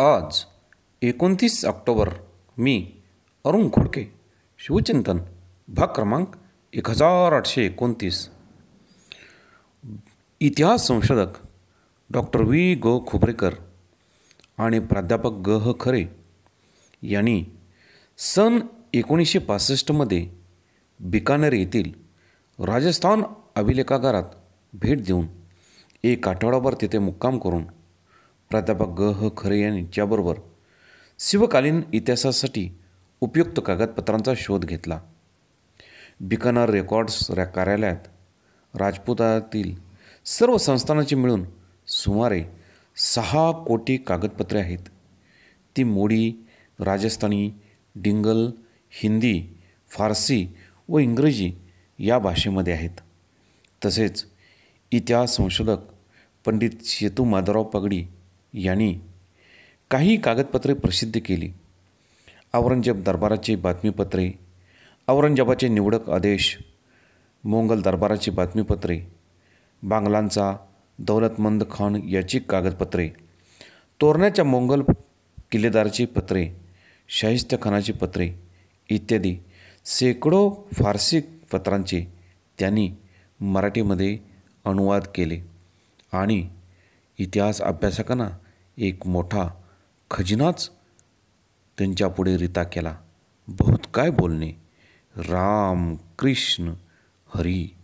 आज एकोणतीस ऑक्टोबर मी अरुण खोड़के शिवचिंतन भाग क्रमांक एक हजार आठशे एकोणतीस इतिहास संशोधक डॉक्टर वी गो खोबरेकर आणि प्राध्यापक गह खरे यांनी सन एकोणीसशे पासष्टमध्ये बिकानेर येथील राजस्थान अभिलेखागारात भेट देऊन एक आठवडाभर तिथे मुक्काम करून प्राध्यापक ग ह खरे यांच्याबरोबर शिवकालीन इतिहासासाठी उपयुक्त कागदपत्रांचा शोध घेतला बिकानार रेकॉर्ड्स कार्यालयात राजपुतातील सर्व संस्थानांचे मिळून सुमारे सहा कोटी कागदपत्रे आहेत ती मोडी राजस्थानी डिंगल हिंदी फारसी व इंग्रजी या भाषेमध्ये आहेत तसेच इतिहास संशोधक पंडित शेतू माधवराव पगडी यांनी काही कागदपत्रे प्रसिद्ध केली औरंगजेब दरबाराची बातमीपत्रे औरंगजेबाचे निवडक आदेश मोंगल दरबाराची बातमीपत्रे बांगलांचा दौलतमंद खान याची कागदपत्रे तोरण्याच्या मोंगल किल्लेदाराची पत्रे शाहिस्तखानाची पत्रे इत्यादी शेकडो फारसी पत्रांचे त्यांनी मराठीमध्ये अनुवाद केले आणि इतिहास अभ्यासकांना एक मोठा खजिनाच त्यांच्यापुढे रिता केला बहुत काय बोलणे राम कृष्ण हरी